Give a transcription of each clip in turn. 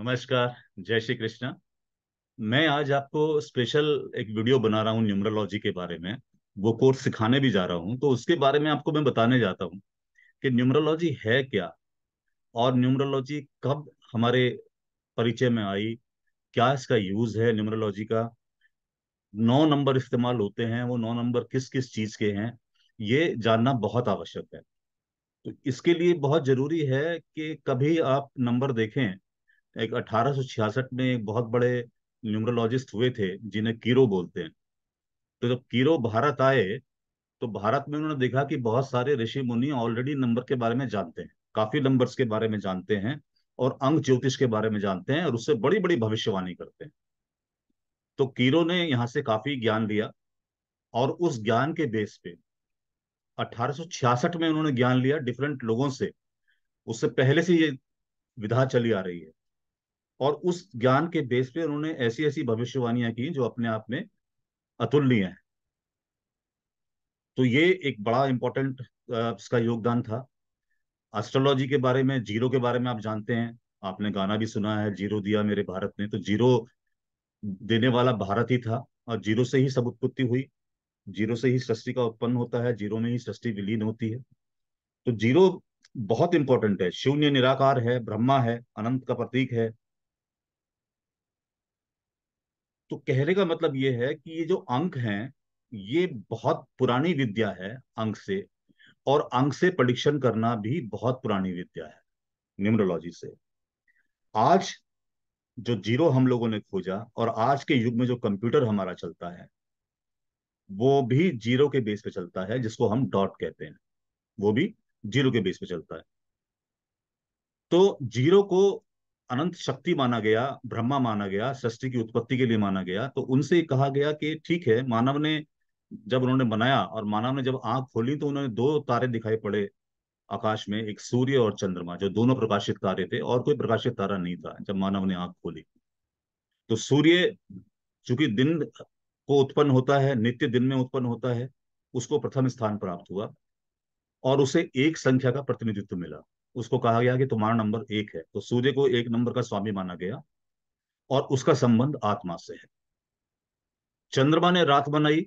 नमस्कार जय श्री कृष्णा मैं आज आपको स्पेशल एक वीडियो बना रहा हूँ न्यूमरोलॉजी के बारे में वो कोर्स सिखाने भी जा रहा हूँ तो उसके बारे में आपको मैं बताने जाता हूँ कि न्यूमरोलॉजी है क्या और न्यूमरोलॉजी कब हमारे परिचय में आई क्या इसका यूज है न्यूमरोलॉजी का नौ नंबर इस्तेमाल होते हैं वो नौ नंबर किस किस चीज के हैं ये जानना बहुत आवश्यक है तो इसके लिए बहुत जरूरी है कि कभी आप नंबर देखें एक 1866 में एक बहुत बड़े न्यूमरोलॉजिस्ट हुए थे जिन्हें कीरो बोलते हैं तो जब कीरो भारत आए तो भारत में उन्होंने देखा कि बहुत सारे ऋषि मुनि ऑलरेडी नंबर के बारे में जानते हैं काफी नंबर्स के बारे में जानते हैं और अंग ज्योतिष के बारे में जानते हैं और उससे बड़ी बड़ी भविष्यवाणी करते हैं तो कीरो ने यहाँ से काफी ज्ञान लिया और उस ज्ञान के बेस पे 1866 में उन्होंने ज्ञान लिया डिफरेंट लोगों से उससे पहले से ये विधा चली आ रही है और उस ज्ञान के बेस पे उन्होंने ऐसी ऐसी भविष्यवाणियां की जो अपने आप में अतुलनीय है तो ये एक बड़ा इम्पोर्टेंट इसका योगदान था एस्ट्रोलॉजी के बारे में जीरो के बारे में आप जानते हैं आपने गाना भी सुना है जीरो दिया मेरे भारत ने तो जीरो देने वाला भारत ही था और जीरो से ही सब उत्पत्ति हुई जीरो से ही सृष्टि का उत्पन्न होता है जीरो में ही सृष्टि विलीन होती है तो जीरो बहुत इंपॉर्टेंट है शून्य निराकार है ब्रह्मा है अनंत का प्रतीक है तो कहने का मतलब ये है कि ये जो अंक हैं ये बहुत पुरानी विद्या है अंक से और अंक से प्रडिक्शन करना भी बहुत पुरानी विद्या है न्यूमरोलॉजी से आज जो जीरो हम लोगों ने खोजा और आज के युग में जो कंप्यूटर हमारा चलता है वो भी जीरो के बेस पे चलता है जिसको हम डॉट कहते हैं वो भी जीरो के बेस पे चलता है तो जीरो को अनंत शक्ति माना गया ब्रह्मा माना गया सृष्टि की उत्पत्ति के लिए माना गया तो उनसे कहा गया कि ठीक है मानव ने जब उन्होंने बनाया और मानव ने जब आंख खोली तो उन्होंने दो तारे दिखाई पड़े आकाश में एक सूर्य और चंद्रमा जो दोनों प्रकाशित तारे थे और कोई प्रकाशित तारा नहीं था जब मानव ने आंख खोली तो सूर्य चूंकि दिन को उत्पन्न होता है नित्य दिन में उत्पन्न होता है उसको प्रथम स्थान प्राप्त हुआ और उसे एक संख्या का प्रतिनिधित्व मिला उसको कहा गया कि तुम्हारा नंबर एक है तो सूर्य को एक नंबर का स्वामी माना गया और उसका संबंध आत्मा से है चंद्रमा ने रात बनाई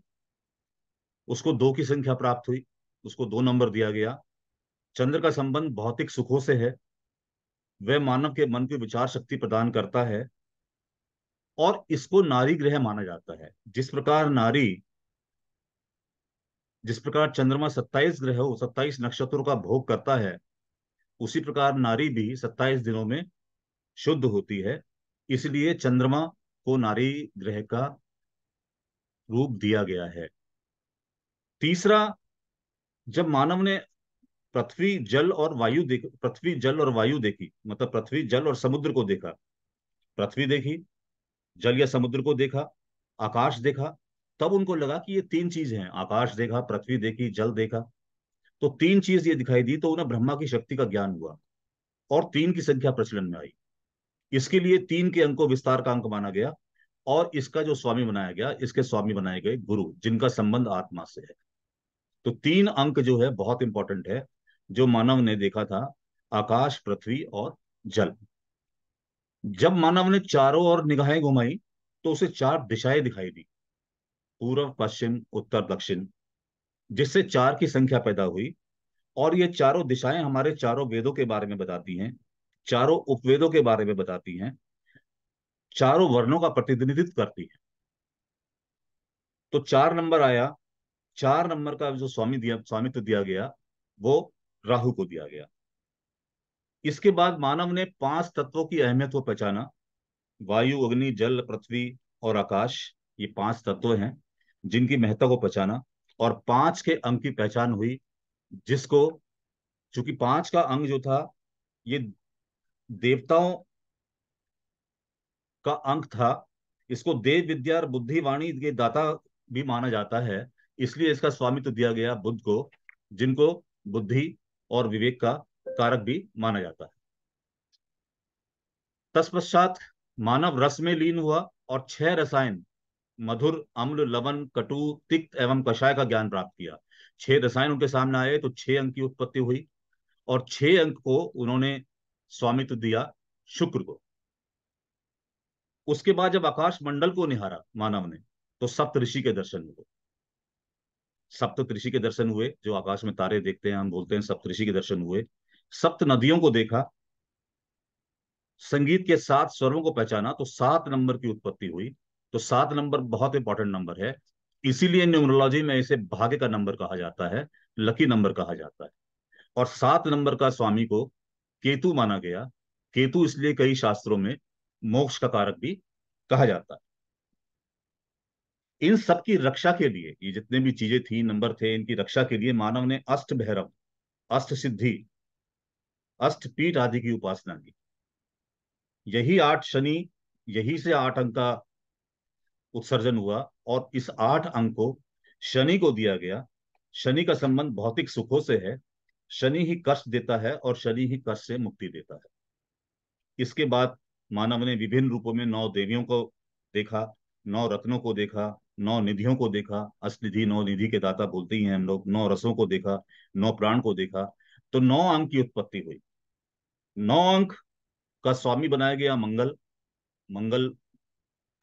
उसको दो की संख्या प्राप्त हुई उसको दो नंबर दिया गया चंद्र का संबंध भौतिक सुखों से है वह मानव के मन की विचार शक्ति प्रदान करता है और इसको नारी ग्रह माना जाता है जिस प्रकार नारी जिस प्रकार चंद्रमा सत्ताईस ग्रह सत्ताईस नक्षत्रों का भोग करता है उसी प्रकार नारी भी सत्ताईस दिनों में शुद्ध होती है इसलिए चंद्रमा को नारी ग्रह का रूप दिया गया है तीसरा जब मानव ने पृथ्वी जल और वायु देख पृथ्वी जल और वायु देखी मतलब पृथ्वी जल और समुद्र को देखा पृथ्वी देखी जल या समुद्र को देखा आकाश देखा तब उनको लगा कि ये तीन चीज हैं आकाश देखा पृथ्वी देखी जल देखा तो तीन चीज ये दिखाई दी तो उन्हें ब्रह्मा की शक्ति का ज्ञान हुआ और तीन की संख्या प्रचलन में आई इसके लिए तीन के अंक को विस्तार का अंक माना गया और इसका जो स्वामी बनाया गया इसके स्वामी बनाए गए गुरु जिनका संबंध आत्मा से है तो तीन अंक जो है बहुत इंपॉर्टेंट है जो मानव ने देखा था आकाश पृथ्वी और जल जब मानव ने चारों ओर निगाहें घुमाई तो उसे चार दिशाएं दिखाई दी पूर्व पश्चिम उत्तर दक्षिण जिससे चार की संख्या पैदा हुई और ये चारों दिशाएं हमारे चारों वेदों के बारे में बताती हैं चारों उपवेदों के बारे में बताती हैं चारों वर्णों का प्रतिनिधित्व करती हैं तो चार नंबर आया चार नंबर का जो स्वामी दिया स्वामित्व दिया गया वो राहु को दिया गया इसके बाद मानव ने पांच तत्वों की अहमियत को पहचाना वायु अग्नि जल पृथ्वी और आकाश ये पांच तत्व हैं जिनकी महत्ता को पहचाना और पांच के अंक की पहचान हुई जिसको चूंकि पांच का अंग जो था ये देवताओं का अंक था इसको देव विद्या और बुद्धि वाणी के दाता भी माना जाता है इसलिए इसका स्वामित्व दिया गया बुद्ध को जिनको बुद्धि और विवेक का कारक भी माना जाता है तत्पश्चात मानव रस में लीन हुआ और छह रसायन मधुर अम्ल लवन कटु तिक्त एवं कषाय का ज्ञान प्राप्त किया छह रसायन उनके सामने आए तो छह अंक की उत्पत्ति हुई और छह अंक को उन्होंने स्वामित्व दिया शुक्र को उसके बाद जब आकाश मंडल को निहारा मानव ने तो सप्त ऋषि के दर्शन हुए सप्त ऋषि के दर्शन हुए जो आकाश में तारे देखते हैं हम बोलते हैं सप्त ऋषि के दर्शन हुए सप्त नदियों को देखा संगीत के सात स्वरों को पहचाना तो सात नंबर की उत्पत्ति हुई तो सात नंबर बहुत इंपॉर्टेंट नंबर है इसीलिए न्यूमरोलॉजी में इसे भाग्य का नंबर कहा जाता है लकी नंबर कहा जाता है और सात नंबर का स्वामी को केतु माना गया केतु इसलिए कई शास्त्रों में मोक्ष का कारक भी कहा जाता है इन सब की रक्षा के लिए ये जितने भी चीजें थी नंबर थे इनकी रक्षा के लिए मानव ने अष्ट भैरव अष्ट सिद्धि अष्ट पीठ आदि की उपासना की यही आठ शनि यही से आठ अंक का उत्सर्जन हुआ और इस आठ अंक को शनि को दिया गया शनि का संबंध भौतिक सुखों से है शनि ही कष्ट देता है और शनि ही कष्ट से मुक्ति देता है इसके बाद मानव ने विभिन्न रूपों में नौ देवियों को देखा नौ रत्नों को देखा नौ निधियों को देखा अस्निधि नौ निधि के दाता बोलते ही हैं हम लोग नौ रसों को देखा नौ प्राण को देखा तो नौ अंक की उत्पत्ति हुई नौ अंक का स्वामी बनाया गया मंगल मंगल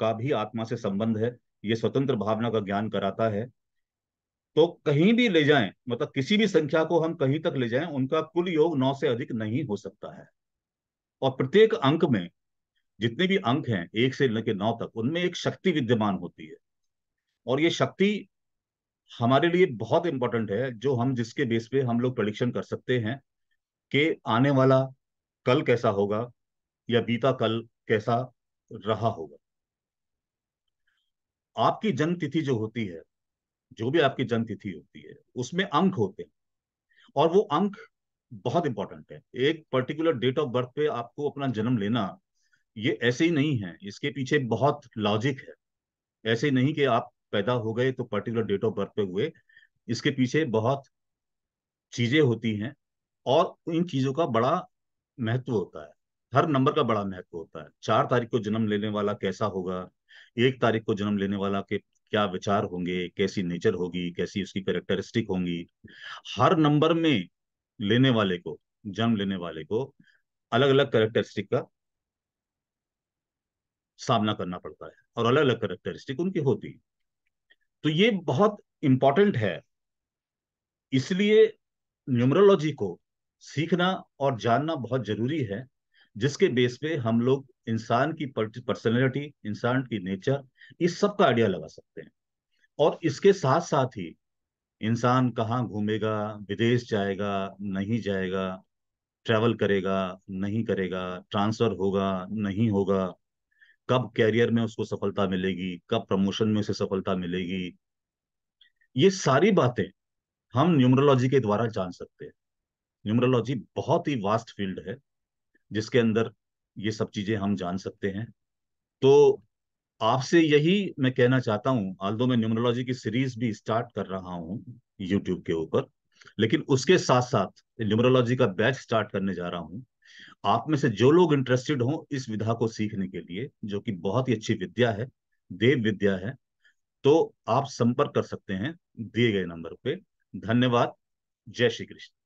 का भी आत्मा से संबंध है ये स्वतंत्र भावना का ज्ञान कराता है तो कहीं भी ले जाएं मतलब किसी भी संख्या को हम कहीं तक ले जाएं उनका कुल योग नौ से अधिक नहीं हो सकता है और प्रत्येक अंक में जितने भी अंक हैं एक से लेकर नौ तक उनमें एक शक्ति विद्यमान होती है और ये शक्ति हमारे लिए बहुत इंपॉर्टेंट है जो हम जिसके बेस पे हम लोग प्रडिक्शन कर सकते हैं कि आने वाला कल कैसा होगा या बीता कल कैसा रहा होगा आपकी जन्म तिथि जो होती है जो भी आपकी जन्म तिथि होती है उसमें अंक होते हैं और वो अंक बहुत इंपॉर्टेंट है एक पर्टिकुलर डेट ऑफ बर्थ पे आपको अपना जन्म लेना ये ऐसे ही नहीं है इसके पीछे बहुत लॉजिक है ऐसे नहीं कि आप पैदा हो गए तो पर्टिकुलर डेट ऑफ बर्थ पे हुए इसके पीछे बहुत चीजें होती हैं और इन चीजों का बड़ा महत्व होता है हर नंबर का बड़ा महत्व होता है चार तारीख को जन्म लेने वाला कैसा होगा एक तारीख को जन्म लेने वाला के क्या विचार होंगे कैसी नेचर होगी कैसी उसकी करेक्टरिस्टिक होंगी हर नंबर में लेने वाले को जन्म लेने वाले को अलग अलग करेक्टरिस्टिक का सामना करना पड़ता है और अलग अलग करेक्टरिस्टिक उनकी होती है तो ये बहुत इंपॉर्टेंट है इसलिए न्यूमरोलॉजी को सीखना और जानना बहुत जरूरी है जिसके बेस पे हम लोग इंसान की पर्सनैलिटी इंसान की नेचर इस सब का आइडिया लगा सकते हैं और इसके साथ साथ ही इंसान कहाँ घूमेगा विदेश जाएगा नहीं जाएगा ट्रैवल करेगा नहीं करेगा ट्रांसफर होगा नहीं होगा कब कैरियर में उसको सफलता मिलेगी कब प्रमोशन में उसे सफलता मिलेगी ये सारी बातें हम न्यूमरोलॉजी के द्वारा जान सकते हैं न्यूमरोलॉजी बहुत ही वास्ट फील्ड है जिसके अंदर ये सब चीजें हम जान सकते हैं तो आपसे यही मैं कहना चाहता आल दो मैं न्यूमरोलॉजी की सीरीज भी स्टार्ट कर रहा हूँ यूट्यूब के ऊपर लेकिन उसके साथ साथ न्यूमरोलॉजी का बैच स्टार्ट करने जा रहा हूं आप में से जो लोग इंटरेस्टेड हों इस विधा को सीखने के लिए जो कि बहुत ही अच्छी विद्या है देव विद्या है तो आप संपर्क कर सकते हैं दिए गए नंबर पे धन्यवाद जय श्री कृष्ण